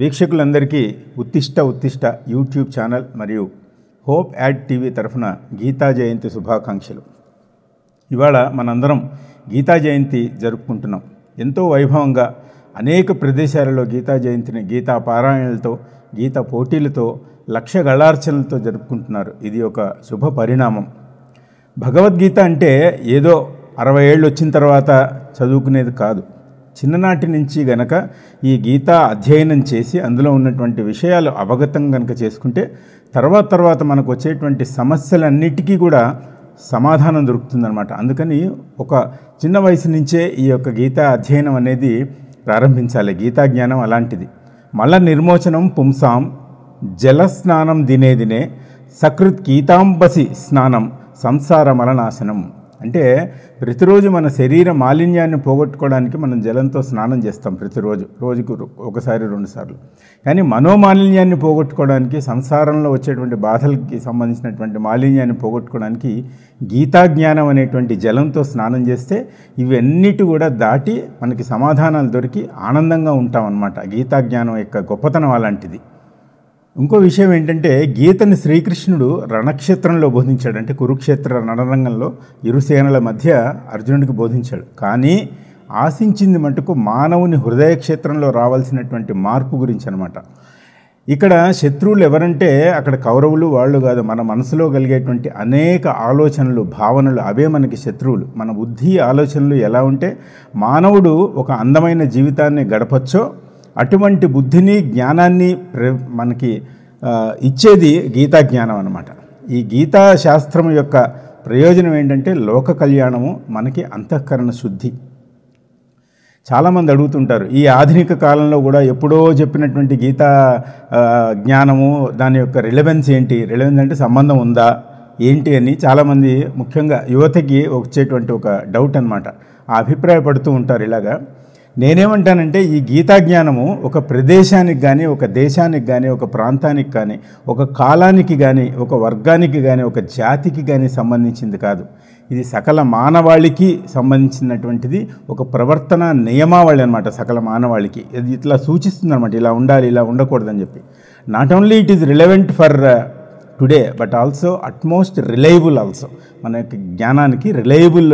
వీక్షకులందరికీ Uttishta Uttishta YouTube channel మరియు hope ad TV తరఫున గీతా జయంతి శుభాకాంక్షలు ఇవాళ మనందరం గీతా జయంతి జరుపుకుంటున్నాం ఎంతో వైభవంగా అనేక ప్రదేశాలలో గీతా జయంతిని గీతా పారాయణలతో గీత పోటీలతో లక్ష గళార్చనలతో జరుపుకుంటున్నారు ఇది ఒక శుభ పరిణామం భగవద్గీత అంటే ఏదో అరవై ఏళ్ళు వచ్చిన తర్వాత చదువుకునేది కాదు చిన్ననాటి నుంచి గనక ఈ గీత అధ్యయనం చేసి అందులో ఉన్నటువంటి విషయాలు అవగతం గనక చేసుకుంటే తర్వాత తర్వాత మనకు వచ్చేటువంటి సమస్యలన్నిటికీ కూడా సమాధానం దొరుకుతుందనమాట అందుకని ఒక చిన్న వయసు నుంచే ఈ యొక్క గీత అధ్యయనం అనేది ప్రారంభించాలి గీతా జ్ఞానం అలాంటిది మల నిర్మోచనం పుంసాం జలస్నానం దినే దినే సకృత్ గీతాంబసి స్నానం సంసార మలనాశనం అంటే ప్రతిరోజు మన శరీర మాలిన్యాన్ని పోగొట్టుకోవడానికి మనం జలంతో స్నానం చేస్తాం ప్రతిరోజు రోజుకు ఒకసారి రెండుసార్లు కానీ మనోమాలిన్యాన్ని పోగొట్టుకోవడానికి సంసారంలో వచ్చేటువంటి బాధలకి సంబంధించినటువంటి మాలిన్యాన్ని పోగొట్టుకోవడానికి గీతా జ్ఞానం అనేటువంటి జలంతో స్నానం చేస్తే ఇవన్నిటి కూడా దాటి మనకి సమాధానాలు దొరికి ఆనందంగా ఉంటామన్నమాట గీతాజ్ఞానం యొక్క గొప్పతనం అలాంటిది ఇంకో విషయం ఏంటంటే గీతని శ్రీకృష్ణుడు రణక్షేత్రంలో బోధించాడు అంటే కురుక్షేత్ర రణరంగంలో ఇరుసేనల మధ్య అర్జునుడికి బోధించాడు కానీ ఆశించింది మటుకు మానవుని హృదయ క్షేత్రంలో రావాల్సినటువంటి మార్పు గురించి అనమాట ఇక్కడ శత్రువులు ఎవరంటే అక్కడ కౌరవులు వాళ్ళు కాదు మన మనసులో కలిగేటువంటి అనేక ఆలోచనలు భావనలు అవే మనకి శత్రువులు మన బుద్ధి ఆలోచనలు ఎలా ఉంటే మానవుడు ఒక అందమైన జీవితాన్ని గడపచ్చో అటువంటి బుద్ధిని జ్ఞానాన్ని మనకి ఇచ్చేది గీతా జ్ఞానం అనమాట ఈ గీతా శాస్త్రం యొక్క ప్రయోజనం ఏంటంటే లోక కళ్యాణము మనకి అంతఃకరణ శుద్ధి చాలామంది అడుగుతుంటారు ఈ ఆధునిక కాలంలో కూడా ఎప్పుడో చెప్పినటువంటి గీతా జ్ఞానము దాని యొక్క రిలవెన్స్ ఏంటి రిలవెన్స్ అంటే సంబంధం ఉందా ఏంటి అని చాలామంది ముఖ్యంగా యువతకి వచ్చేటువంటి ఒక డౌట్ అనమాట ఆ అభిప్రాయపడుతూ ఉంటారు ఇలాగా నేనేమంటానంటే ఈ గీతా జ్ఞానము ఒక ప్రదేశానికి కానీ ఒక దేశానికి కానీ ఒక ప్రాంతానికి కానీ ఒక కాలానికి కానీ ఒక వర్గానికి కానీ ఒక జాతికి కానీ సంబంధించింది కాదు ఇది సకల మానవాళికి సంబంధించినటువంటిది ఒక ప్రవర్తన నియమావళి అనమాట సకల మానవాళికి ఇది ఇట్లా సూచిస్తుంది అనమాట ఇలా ఉండాలి ఇలా ఉండకూడదని చెప్పి not only it is relevant for today but also utmost reliable also మన యొక్క జ్ఞానానికి రిలయబుల్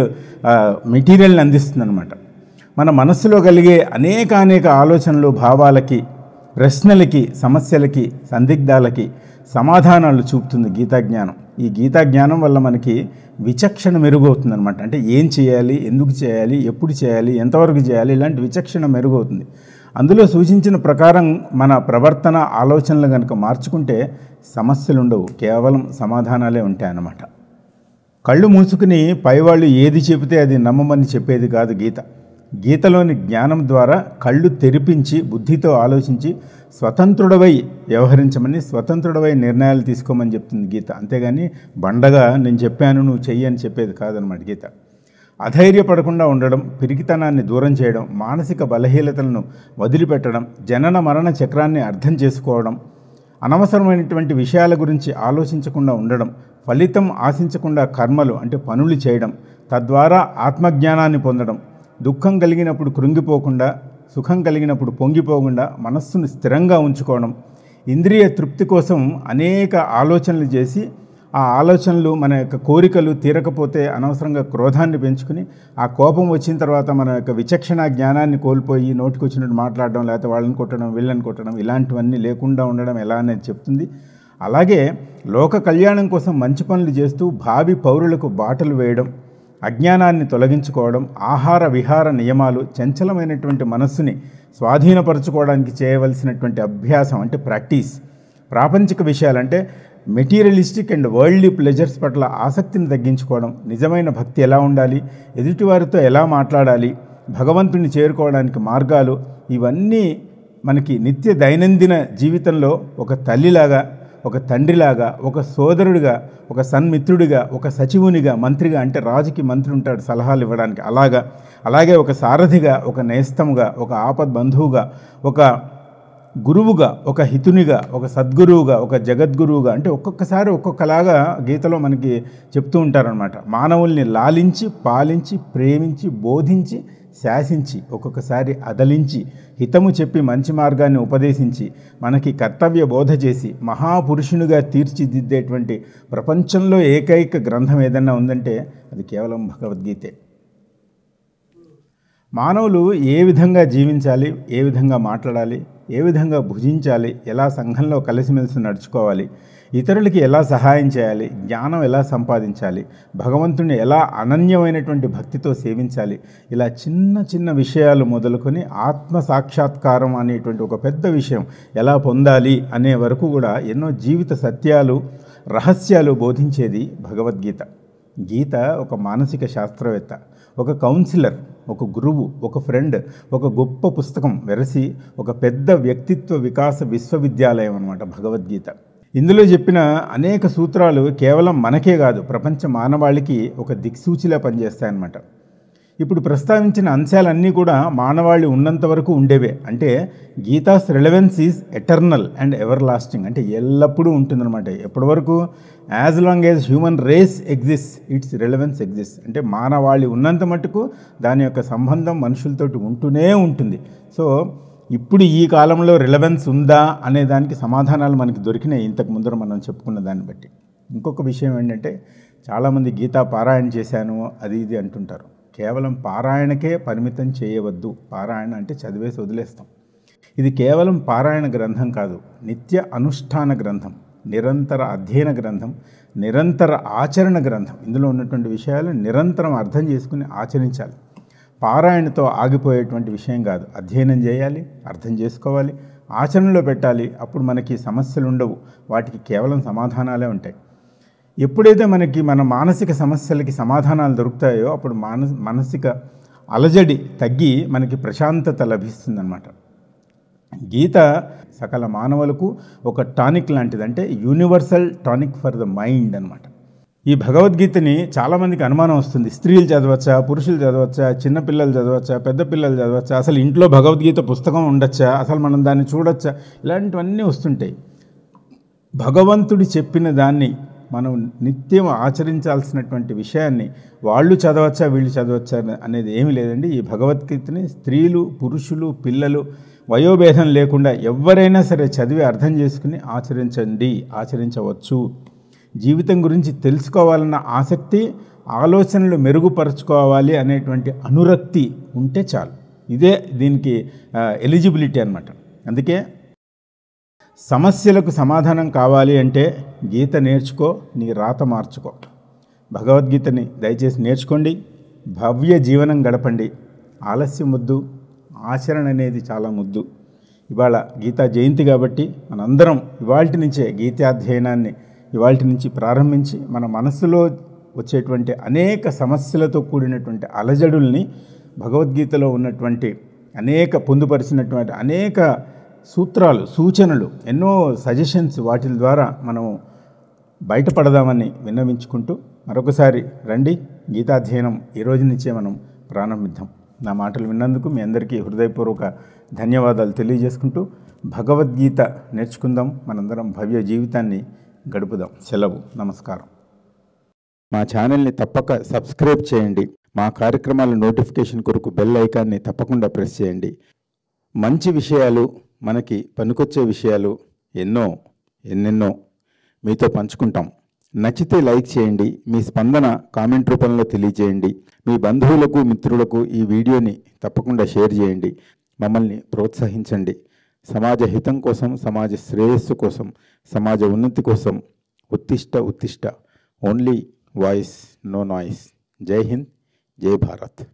మెటీరియల్ని uh, అందిస్తుంది అనమాట మన మనస్సులో కలిగే అనేక అనేక ఆలోచనలు భావాలకి ప్రశ్నలకి సమస్యలకి సందిగ్ధాలకి సమాధానాలు చూపుతుంది గీతాజ్ఞానం ఈ గీతాజ్ఞానం వల్ల మనకి విచక్షణ మెరుగవుతుంది అనమాట అంటే ఏం చేయాలి ఎందుకు చేయాలి ఎప్పుడు చేయాలి ఎంతవరకు చేయాలి ఇలాంటి విచక్షణ మెరుగవుతుంది అందులో సూచించిన ప్రకారం మన ప్రవర్తన ఆలోచనలు కనుక మార్చుకుంటే సమస్యలు ఉండవు కేవలం సమాధానాలే ఉంటాయన్నమాట కళ్ళు మూసుకుని పైవాళ్ళు ఏది చెబితే అది నమ్మమని చెప్పేది కాదు గీత గీతలోని జ్ఞానం ద్వారా కళ్ళు తెరిపించి బుద్ధితో ఆలోచించి స్వతంత్రుడవై వ్యవహరించమని స్వతంత్రుడవై నిర్ణయాలు తీసుకోమని చెప్తుంది గీత అంతేగాని బండగా నేను చెప్పాను నువ్వు చెయ్యి అని చెప్పేది కాదనమాట గీత అధైర్యపడకుండా ఉండడం పిరికితనాన్ని దూరం చేయడం మానసిక బలహీనతలను వదిలిపెట్టడం జనన మరణ చక్రాన్ని అర్థం చేసుకోవడం అనవసరమైనటువంటి విషయాల గురించి ఆలోచించకుండా ఉండడం ఫలితం ఆశించకుండా కర్మలు అంటే పనులు చేయడం తద్వారా ఆత్మజ్ఞానాన్ని పొందడం దుఃఖం కలిగినప్పుడు కృంగిపోకుండా సుఖం కలిగినప్పుడు పొంగిపోకుండా మనస్సును స్థిరంగా ఉంచుకోవడం ఇంద్రియ తృప్తి కోసం అనేక ఆలోచనలు చేసి ఆ ఆలోచనలు మన యొక్క కోరికలు తీరకపోతే అనవసరంగా క్రోధాన్ని పెంచుకుని ఆ కోపం వచ్చిన తర్వాత మన యొక్క విచక్షణ జ్ఞానాన్ని కోల్పోయి నోటికి వచ్చినట్టు మాట్లాడడం లేకపోతే వాళ్ళని కొట్టడం వీళ్ళని కొట్టడం ఇలాంటివన్నీ లేకుండా ఉండడం ఎలా అనేది చెప్తుంది అలాగే లోక కళ్యాణం కోసం మంచి పనులు చేస్తూ భావి పౌరులకు బాటలు వేయడం అజ్ఞానాన్ని తొలగించుకోవడం ఆహార విహార నియమాలు చంచలమైనటువంటి మనస్సుని స్వాధీనపరచుకోవడానికి చేయవలసినటువంటి అభ్యాసం అంటే ప్రాక్టీస్ ప్రాపంచిక విషయాలంటే మెటీరియలిస్టిక్ అండ్ వరల్డ్లీ ప్లెజర్స్ పట్ల ఆసక్తిని తగ్గించుకోవడం నిజమైన భక్తి ఎలా ఉండాలి ఎదుటివారితో ఎలా మాట్లాడాలి భగవంతుని చేరుకోవడానికి మార్గాలు ఇవన్నీ మనకి నిత్య దైనందిన జీవితంలో ఒక తల్లిలాగా ఒక తండ్రిలాగా ఒక సోదరుడిగా ఒక సన్మిత్రుడిగా ఒక సచివునిగా మంత్రిగా అంటే రాజుకి మంత్రి ఉంటాడు సలహాలు ఇవ్వడానికి అలాగా అలాగే ఒక సారథిగా ఒక నేస్తముగా ఒక ఆపద్ బంధువుగా ఒక గురువుగా ఒక హితునిగా ఒక సద్గురువుగా ఒక జగద్గురువుగా అంటే ఒక్కొక్కసారి ఒక్కొక్కలాగా గీతలో మనకి చెప్తూ ఉంటారనమాట మానవుల్ని లాలించి పాలించి ప్రేమించి బోధించి శాసించి ఒక్కొక్కసారి అదలించి హితము చెప్పి మంచి మార్గాన్ని ఉపదేశించి మనకి కర్తవ్య బోధ చేసి మహాపురుషునిగా తీర్చిదిద్దేటువంటి ప్రపంచంలో ఏకైక గ్రంథం ఏదన్నా ఉందంటే అది కేవలం భగవద్గీతే మానవులు ఏ విధంగా జీవించాలి ఏ విధంగా మాట్లాడాలి ఏ విధంగా భుజించాలి ఎలా సంఘంలో కలిసిమెలిసి నడుచుకోవాలి ఇతరులకి ఎలా సహాయం చేయాలి జ్ఞానం ఎలా సంపాదించాలి భగవంతుని ఎలా అనన్యమైనటువంటి భక్తితో సేవించాలి ఇలా చిన్న చిన్న విషయాలు మొదలుకొని ఆత్మ సాక్షాత్కారం అనేటువంటి ఒక పెద్ద విషయం ఎలా పొందాలి అనే వరకు కూడా ఎన్నో జీవిత సత్యాలు రహస్యాలు బోధించేది భగవద్గీత గీత ఒక మానసిక శాస్త్రవేత్త ఒక కౌన్సిలర్ ఒక గురువు ఒక ఫ్రెండ్ ఒక గొప్ప పుస్తకం వెరసి ఒక పెద్ద వ్యక్తిత్వ వికాస విశ్వవిద్యాలయం అనమాట భగవద్గీత ఇందులో చెప్పిన అనేక సూత్రాలు కేవలం మనకే కాదు ప్రపంచ మానవాళికి ఒక దిక్సూచిలా పనిచేస్తాయన్నమాట ఇప్పుడు ప్రస్తావించిన అంశాలన్నీ కూడా మానవాళి ఉన్నంత వరకు ఉండేవే అంటే Gita's relevance is eternal and everlasting అంటే ఎల్లప్పుడూ ఉంటుందన్నమాట ఎప్పటి వరకు as long as human race exist its relevance exist అంటే మానవాళి ఉన్నంత మటుకు దాని యొక్క సంబంధం మనుషులతోటి ఉంటూనే ఉంటుంది సో ఇప్పుడు ఈ కాలంలో రిలవెన్స్ ఉందా అనే దానికి సమాధానాలు మనకి దొరికినాయి ఇంతకు ముందర మనం చెప్పుకున్న దాన్ని బట్టి ఇంకొక విషయం ఏంటంటే చాలామంది గీతా పారాయణ చేశాను అది ఇది అంటుంటారు కేవలం పారాయణకే పరిమితం చేయవద్దు పారాయణ అంటే చదివేసి వదిలేస్తాం ఇది కేవలం పారాయణ గ్రంథం కాదు నిత్య అనుష్ఠాన గ్రంథం నిరంతర అధ్యయన గ్రంథం నిరంతర ఆచరణ గ్రంథం ఇందులో ఉన్నటువంటి విషయాలు నిరంతరం అర్థం చేసుకుని ఆచరించాలి పారాయణతో ఆగిపోయేటువంటి విషయం కాదు అధ్యయనం చేయాలి అర్థం చేసుకోవాలి ఆచరణలో పెట్టాలి అప్పుడు మనకి సమస్యలు ఉండవు వాటికి కేవలం సమాధానాలే ఉంటాయి ఎప్పుడైతే మనకి మన మానసిక సమస్యలకి సమాధానాలు దొరుకుతాయో అప్పుడు మానస మానసిక అలజడి తగ్గి మనకి ప్రశాంతత లభిస్తుందన్నమాట గీత సకల మానవులకు ఒక టానిక్ లాంటిది అంటే universal tonic for the mind అనమాట ఈ భగవద్గీతని చాలామందికి అనుమానం వస్తుంది స్త్రీలు చదవచ్చా పురుషులు చదవచ్చా చిన్నపిల్లలు చదవచ్చా పెద్ద పిల్లలు చదవచ్చా అసలు ఇంట్లో భగవద్గీత పుస్తకం ఉండొచ్చా అసలు మనం దాన్ని చూడొచ్చా ఇలాంటివన్నీ వస్తుంటాయి భగవంతుడు చెప్పిన దాన్ని మనం నిత్యం ఆచరించాల్సినటువంటి విషయాన్ని వాళ్ళు చదవచ్చా వీళ్ళు చదవచ్చా అనేది ఏమి లేదండి ఈ భగవద్గీతని స్త్రీలు పురుషులు పిల్లలు వయోభేదం లేకుండా ఎవరైనా సరే చదివి అర్థం చేసుకుని ఆచరించండి ఆచరించవచ్చు జీవితం గురించి తెలుసుకోవాలన్న ఆసక్తి ఆలోచనలు మెరుగుపరచుకోవాలి అనేటువంటి అనురక్తి ఉంటే చాలు ఇదే దీనికి ఎలిజిబిలిటీ అనమాట అందుకే సమస్యలకు సమాధానం కావాలి అంటే గీత నేర్చుకో నీ రాత మార్చుకో భగవద్గీతని దయచేసి నేర్చుకోండి భవ్య జీవనం గడపండి ఆలస్యం వద్దు ఆచరణ అనేది చాలా ముద్దు ఇవాళ గీతా జయంతి కాబట్టి మనందరం ఇవాళ నుంచే గీతాధ్యయనాన్ని ఇవాళ నుంచి ప్రారంభించి మన మనస్సులో వచ్చేటువంటి అనేక సమస్యలతో కూడినటువంటి అలజడుల్ని భగవద్గీతలో ఉన్నటువంటి అనేక పొందుపరిచినటువంటి అనేక సూత్రాలు సూచనలు ఎన్నో సజెషన్స్ వాటి ద్వారా మనం బయటపడదామని విన్నవించుకుంటూ మరొకసారి రండి గీతాధ్యయనం ఈ రోజు నుంచే మనం ప్రారంభిద్దాం నా మాటలు విన్నందుకు మీ అందరికీ హృదయపూర్వక ధన్యవాదాలు తెలియజేసుకుంటూ భగవద్గీత నేర్చుకుందాం మనందరం భవ్య జీవితాన్ని గడుపుదాం సెలవు నమస్కారం మా ఛానల్ని తప్పక సబ్స్క్రైబ్ చేయండి మా కార్యక్రమాల నోటిఫికేషన్ కొరకు బెల్ ఐకాన్ని తప్పకుండా ప్రెస్ చేయండి మంచి విషయాలు మనకి పనికొచ్చే విషయాలు ఎన్నో ఎన్నెన్నో మీతో పంచుకుంటాం నచ్చితే లైక్ చేయండి మీ స్పందన కామెంట్ రూపంలో తెలియజేయండి మీ బంధువులకు మిత్రులకు ఈ వీడియోని తప్పకుండా షేర్ చేయండి మమ్మల్ని ప్రోత్సహించండి సమాజ హితం కోసం సమాజ శ్రేయస్సు కోసం సమాజ ఉన్నతి కోసం ఉత్తిష్ట ఉత్తిష్ట ఓన్లీ వాయిస్ నో నాయిస్ జై హింద్ జై భారత్